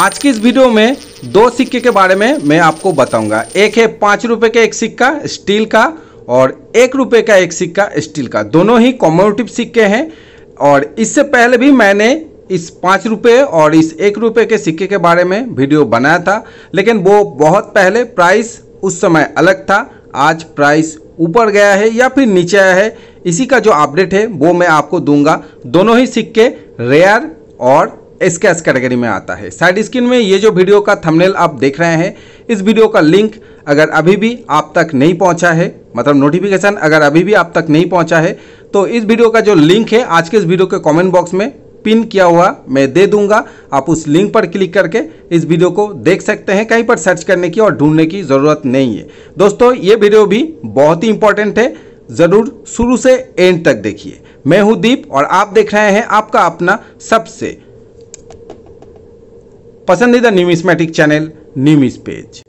आज की इस वीडियो में दो सिक्के के बारे में मैं आपको बताऊंगा एक है पाँच रुपये का एक सिक्का स्टील का और एक रुपये का एक सिक्का स्टील का दोनों ही कॉमोटिव सिक्के हैं और इससे पहले भी मैंने इस पाँच रुपये और इस एक रुपये के सिक्के के बारे में वीडियो बनाया था लेकिन वो बहुत पहले प्राइस उस समय अलग था आज प्राइस ऊपर गया है या फिर नीचे आया है इसी का जो अपडेट है वो मैं आपको दूंगा दोनों ही सिक्के रेयर और स्केच कैटेगरी में आता है साइड स्क्रीन में ये जो वीडियो का थंबनेल आप देख रहे हैं इस वीडियो का लिंक अगर अभी भी आप तक नहीं पहुंचा है मतलब नोटिफिकेशन अगर अभी भी आप तक नहीं पहुंचा है तो इस वीडियो का जो लिंक है आज के इस वीडियो के कमेंट बॉक्स में पिन किया हुआ मैं दे दूंगा आप उस लिंक पर क्लिक करके इस वीडियो को देख सकते हैं कहीं पर सर्च करने की और ढूंढने की ज़रूरत नहीं है दोस्तों ये वीडियो भी बहुत ही इंपॉर्टेंट है ज़रूर शुरू से एंड तक देखिए मैं हूं दीप और आप देख रहे हैं आपका अपना सबसे पसंदीदा न्यूमिस्मेटिक चैनल न्यूमिस पेज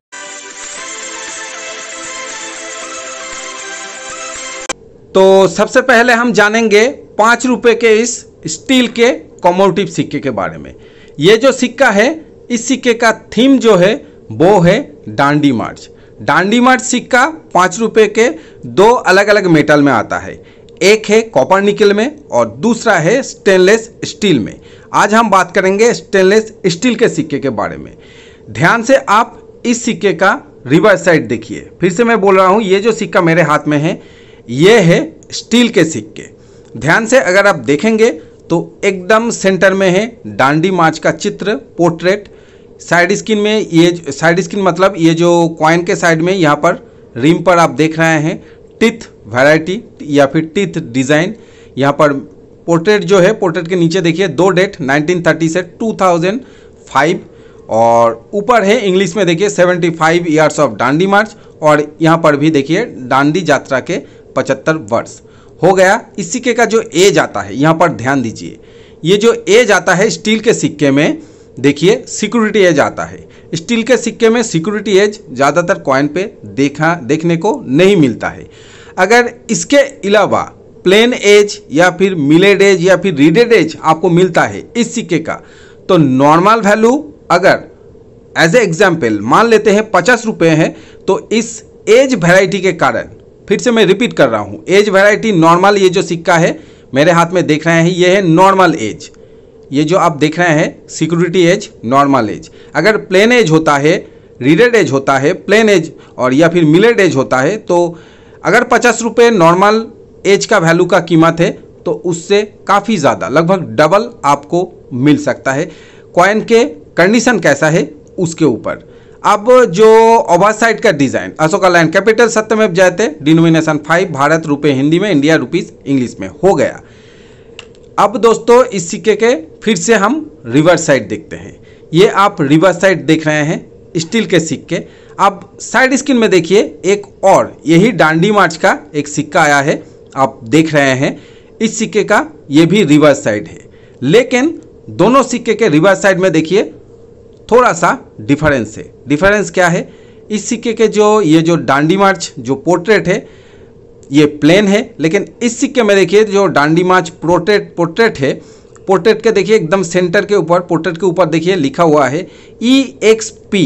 तो सबसे पहले हम जानेंगे पांच रुपए के इस स्टील के कॉमोटिव सिक्के के बारे में ये जो सिक्का है इस सिक्के का थीम जो है वो है डांडी मार्च डांडी मार्च सिक्का पांच रुपए के दो अलग अलग मेटल में आता है एक है कॉपर निकल में और दूसरा है स्टेनलेस स्टील में आज हम बात करेंगे स्टेनलेस स्टील के सिक्के के बारे में ध्यान से आप इस सिक्के का रिवर्स साइड देखिए फिर से मैं बोल रहा हूँ ये जो सिक्का मेरे हाथ में है ये है स्टील के सिक्के ध्यान से अगर आप देखेंगे तो एकदम सेंटर में है डांडी मार्च का चित्र पोर्ट्रेट साइड स्किन में ये साइड स्किन मतलब ये जो कॉइन के साइड में यहाँ पर रिम पर आप देख रहे हैं टिथ वैरायटी या फिर टीथ डिज़ाइन यहाँ पर पोर्ट्रेट जो है पोर्ट्रेट के नीचे देखिए दो डेट 1930 से 2005 और ऊपर है इंग्लिश में देखिए 75 five years of Dandi march और यहाँ पर भी देखिए डांडी यात्रा के 75 वर्ष हो गया इस सिक्के का जो एज आता है यहाँ पर ध्यान दीजिए ये जो एज आता है स्टील के सिक्के में देखिए सिक्योरिटी एज आता है स्टील के सिक्के में सिक्योरिटी एज ज़्यादातर कॉइन पे देखा देखने को नहीं मिलता है अगर इसके अलावा प्लेन एज या फिर मिलेड एज या फिर रीडेड एज आपको मिलता है इस सिक्के का तो नॉर्मल वैल्यू अगर एज ए एग्जाम्पल मान लेते हैं पचास रुपये हैं तो इस एज वैरायटी के कारण फिर से मैं रिपीट कर रहा हूँ एज वैरायटी नॉर्मल ये जो सिक्का है मेरे हाथ में देख रहे हैं ये है नॉर्मल एज ये जो आप देख रहे हैं सिक्योरिटी एज नॉर्मल एज अगर प्लेन एज होता है रीडेड एज होता है प्लेन एज और या फिर मिलेड एज होता है तो अगर पचास रुपये नॉर्मल एज का वैल्यू का कीमत है तो उससे काफ़ी ज़्यादा लगभग डबल आपको मिल सकता है कॉइन के कंडीशन कैसा है उसके ऊपर अब जो ओवर साइड का डिज़ाइन अशोका लाइन कैपिटल सत्यमेव जयते डिनोमिनेशन फाइव भारत रुपये हिंदी में इंडिया रुपीज़ इंग्लिश में हो गया अब दोस्तों इस सिक्के के फिर से हम रिवर्स साइड देखते हैं ये आप रिवर्स साइड देख रहे हैं स्टील के सिक्के आप साइड स्क्रीन में देखिए एक और यही डांडी मार्च का एक सिक्का आया है आप देख रहे हैं इस सिक्के का ये भी रिवर्स साइड है लेकिन दोनों सिक्के के रिवर्स साइड में देखिए थोड़ा सा डिफरेंस है डिफरेंस क्या है इस सिक्के के जो ये जो डांडी मार्च जो पोर्ट्रेट है ये प्लेन है लेकिन इस सिक्के में देखिए जो डांडी मार्च पोर्ट्रेट पोर्ट्रेट है पोर्ट्रेट के देखिए एकदम सेंटर के ऊपर पोर्ट्रेट के ऊपर देखिए लिखा हुआ है ई एक्स पी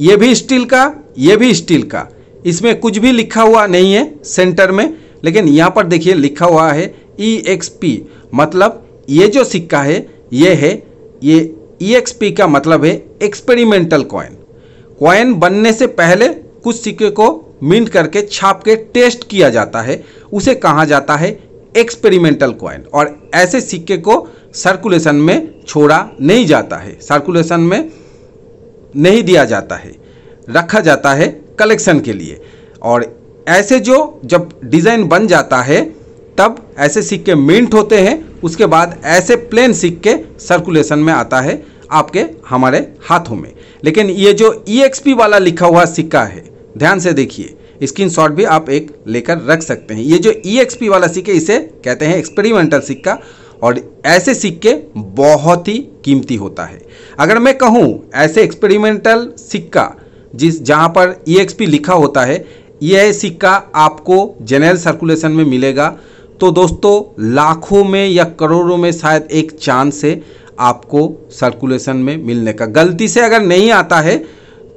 ये भी स्टील का ये भी स्टील का इसमें कुछ भी लिखा हुआ नहीं है सेंटर में लेकिन यहाँ पर देखिए लिखा हुआ है ई एक्स पी मतलब ये जो सिक्का है ये है ये ई एक्स पी का मतलब है एक्सपेरिमेंटल कॉइन कॉइन बनने से पहले कुछ सिक्के को मिंट करके छाप के टेस्ट किया जाता है उसे कहा जाता है एक्सपेरिमेंटल कॉइन और ऐसे सिक्के को सर्कुलेशन में छोड़ा नहीं जाता है सर्कुलेशन में नहीं दिया जाता है रखा जाता है कलेक्शन के लिए और ऐसे जो जब डिज़ाइन बन जाता है तब ऐसे सिक्के मिंट होते हैं उसके बाद ऐसे प्लेन सिक्के सर्कुलेशन में आता है आपके हमारे हाथों में लेकिन ये जो ई e वाला लिखा हुआ सिक्का है ध्यान से देखिए स्क्रीन शॉट भी आप एक लेकर रख सकते हैं ये जो ई e वाला सिक्के इसे कहते हैं एक्सपेरिमेंटल सिक्का और ऐसे सिक्के बहुत ही कीमती होता है अगर मैं कहूँ ऐसे एक्सपेरिमेंटल सिक्का जिस जहाँ पर ई e लिखा होता है यह सिक्का आपको जनरल सर्कुलेशन में मिलेगा तो दोस्तों लाखों में या करोड़ों में शायद एक चांस है आपको सर्कुलेशन में मिलने का गलती से अगर नहीं आता है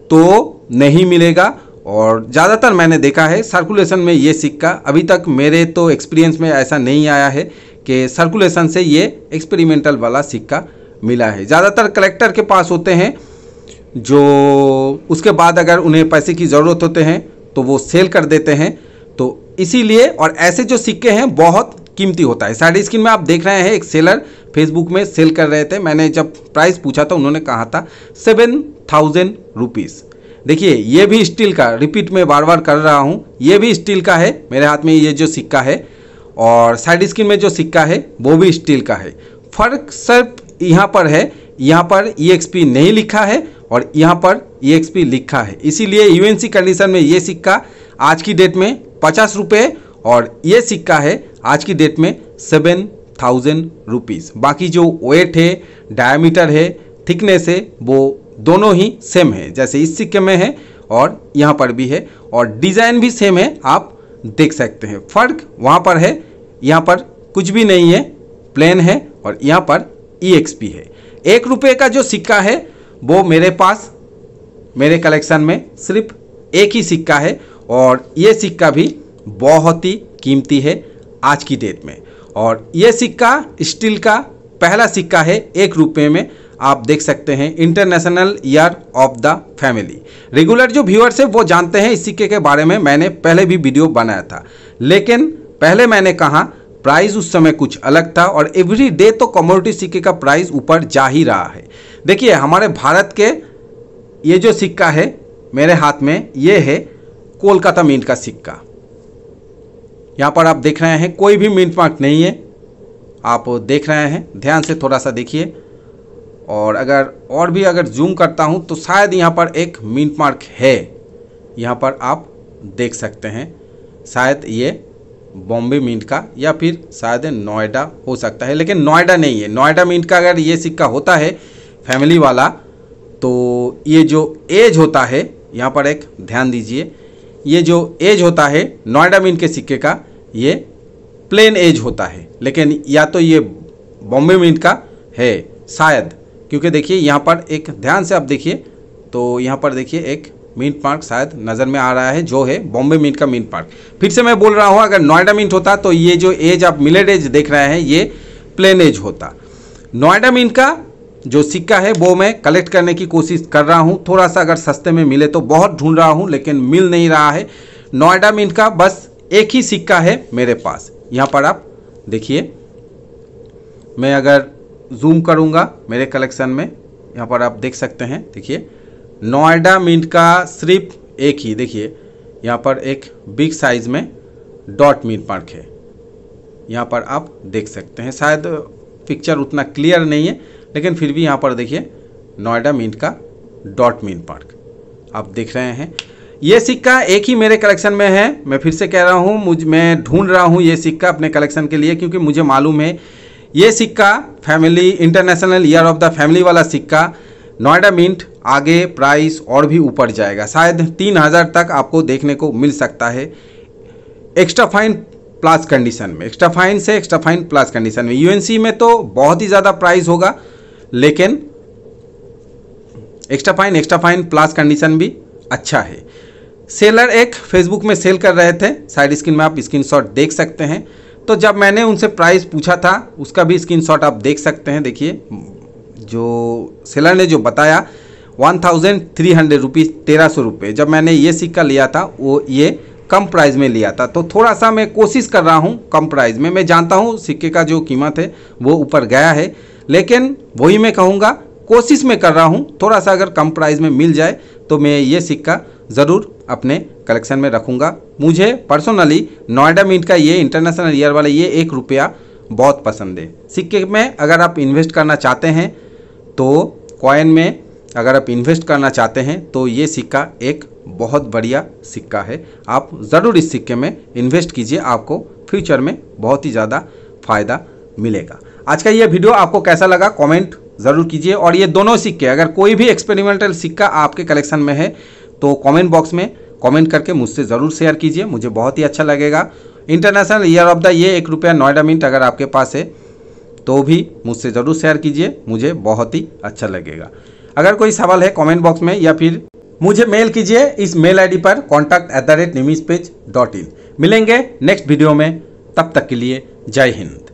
तो नहीं मिलेगा और ज़्यादातर मैंने देखा है सर्कुलेशन में ये सिक्का अभी तक मेरे तो एक्सपीरियंस में ऐसा नहीं आया है के सर्कुलेशन से ये एक्सपेरिमेंटल वाला सिक्का मिला है ज़्यादातर कलेक्टर के पास होते हैं जो उसके बाद अगर उन्हें पैसे की ज़रूरत होते हैं तो वो सेल कर देते हैं तो इसीलिए और ऐसे जो सिक्के हैं बहुत कीमती होता है साइड स्क्रीन में आप देख रहे हैं एक सेलर फेसबुक में सेल कर रहे थे मैंने जब प्राइस पूछा था उन्होंने कहा था सेवन थाउजेंड रुपीज़ देखिए ये भी स्टील का रिपीट में बार बार कर रहा हूँ ये भी स्टील का है मेरे हाथ में ये जो सिक्का है और साइड स्क्रीन में जो सिक्का है वो भी स्टील का है फ़र्क सिर्फ यहाँ पर है यहाँ पर ई e नहीं लिखा है और यहाँ पर ई e लिखा है इसीलिए यूएनसी कंडीशन में ये सिक्का आज की डेट में पचास रुपये और ये सिक्का है आज की डेट में सेवन थाउजेंड रुपीज़ बाकी जो वेट है डायमीटर है थिकनेस है वो दोनों ही सेम है जैसे इस सिक्के में है और यहाँ पर भी है और डिज़ाइन भी सेम है आप देख सकते हैं फ़र्क वहाँ पर है यहाँ पर कुछ भी नहीं है प्लेन है और यहाँ पर ई e है एक रुपये का जो सिक्का है वो मेरे पास मेरे कलेक्शन में सिर्फ एक ही सिक्का है और ये सिक्का भी बहुत ही कीमती है आज की डेट में और ये सिक्का स्टील का पहला सिक्का है एक रुपये में आप देख सकते हैं international year of the family regular जो व्यूअर्स है वो जानते हैं इस सिक्के के बारे में मैंने पहले भी वीडियो बनाया था लेकिन पहले मैंने कहा प्राइस उस समय कुछ अलग था और एवरी डे तो कमोडिटी सिक्के का प्राइस ऊपर जा ही रहा है देखिए हमारे भारत के ये जो सिक्का है मेरे हाथ में ये है कोलकाता मीट का सिक्का यहाँ पर आप देख रहे हैं कोई भी मिंट मार्क नहीं है आप देख रहे हैं ध्यान से थोड़ा सा देखिए और अगर और भी अगर जूम करता हूँ तो शायद यहाँ पर एक मिंट मार्क है यहाँ पर आप देख सकते हैं शायद ये बॉम्बे मिंट का या फिर शायद नोएडा हो सकता है लेकिन नोएडा नहीं है नोएडा मिंट का अगर ये सिक्का होता है फैमिली वाला तो ये जो एज होता है यहाँ पर एक ध्यान दीजिए ये जो एज होता है नोएडा मिंट के सिक्के का ये प्लेन एज होता है लेकिन या तो ये बॉम्बे मिंट का है शायद क्योंकि देखिए यहाँ पर एक ध्यान से आप देखिए तो यहाँ पर देखिए एक मीट पार्क शायद नज़र में आ रहा है जो है बॉम्बे मीट का मीट पार्क फिर से मैं बोल रहा हूँ अगर नोएडा मीट होता तो ये जो एज आप मिलेड एज देख रहे हैं ये प्लेन एज होता नोएडा मीट का जो सिक्का है वो मैं कलेक्ट करने की कोशिश कर रहा हूँ थोड़ा सा अगर सस्ते में मिले तो बहुत ढूंढ रहा हूँ लेकिन मिल नहीं रहा है नोएडा मीट का बस एक ही सिक्का है मेरे पास यहाँ पर आप देखिए मैं अगर जूम करूँगा मेरे कलेक्शन में यहाँ पर आप देख सकते हैं देखिए नोएडा मिंट का सिर्फ एक ही देखिए यहाँ पर एक बिग साइज में डॉट मिंट पार्क है यहाँ पर आप देख सकते हैं शायद पिक्चर उतना क्लियर नहीं है लेकिन फिर भी यहाँ पर देखिए नोएडा मिंट का डॉट मिंट पार्क आप देख रहे हैं ये सिक्का एक ही मेरे कलेक्शन में है मैं फिर से कह रहा हूँ मुझ मैं ढूंढ रहा हूँ ये सिक्का अपने कलेक्शन के लिए क्योंकि मुझे मालूम है ये सिक्का family international year of the family वाला सिक्का नोएडा मिंट आगे प्राइस और भी ऊपर जाएगा शायद तीन हज़ार तक आपको देखने को मिल सकता है एक्स्ट्रा फाइन प्लस कंडीशन में एक्स्ट्रा फाइन से एक्स्ट्रा फाइन प्लस कंडीशन में यूएनसी में तो बहुत ही ज़्यादा प्राइस होगा लेकिन extra fine extra fine plus condition भी अच्छा है सेलर एक फेसबुक में सेल कर रहे थे साइड स्क्रीन में आप स्क्रीन देख सकते हैं तो जब मैंने उनसे प्राइस पूछा था उसका भी स्क्रीन आप देख सकते हैं देखिए जो सेलर ने जो बताया one thousand three hundred rupees तेरह सौ रुपये जब मैंने ये सिक्का लिया था वो ये कम प्राइस में लिया था तो थोड़ा सा मैं कोशिश कर रहा हूँ कम प्राइस में मैं जानता हूँ सिक्के का जो कीमत है वो ऊपर गया है लेकिन वही मैं कहूँगा कोशिश में कर रहा हूँ थोड़ा सा अगर कम प्राइस में मिल जाए तो मैं ये सिक्का ज़रूर अपने कलेक्शन में रखूँगा मुझे पर्सनली नोएडा मीट का ये इंटरनेशनल ईयर वाला ये एक रुपया बहुत पसंद है सिक्के में अगर आप इन्वेस्ट करना चाहते हैं तो कॉइन में अगर आप इन्वेस्ट करना चाहते हैं तो ये सिक्का एक बहुत बढ़िया सिक्का है आप ज़रूर इस सिक्के में इन्वेस्ट कीजिए आपको फ्यूचर में बहुत ही ज़्यादा फ़ायदा मिलेगा आज का ये वीडियो आपको कैसा लगा कमेंट ज़रूर कीजिए और ये दोनों सिक्के अगर कोई भी एक्सपेरिमेंटल सिक्का आपके कलेक्शन में है तो कमेंट बॉक्स में कमेंट करके मुझसे ज़रूर शेयर कीजिए मुझे बहुत ही अच्छा लगेगा इंटरनेशनल ईयर ऑफ द ये एक रुपया नोएडा मिनट अगर आपके पास है तो भी मुझसे ज़रूर शेयर कीजिए मुझे बहुत ही अच्छा लगेगा अगर कोई सवाल है कमेंट बॉक्स में या फिर मुझे मेल कीजिए इस मेल आईडी पर कॉन्टैक्ट एट द रेट निमीज पेज डॉट इन मिलेंगे नेक्स्ट वीडियो में तब तक के लिए जय हिंद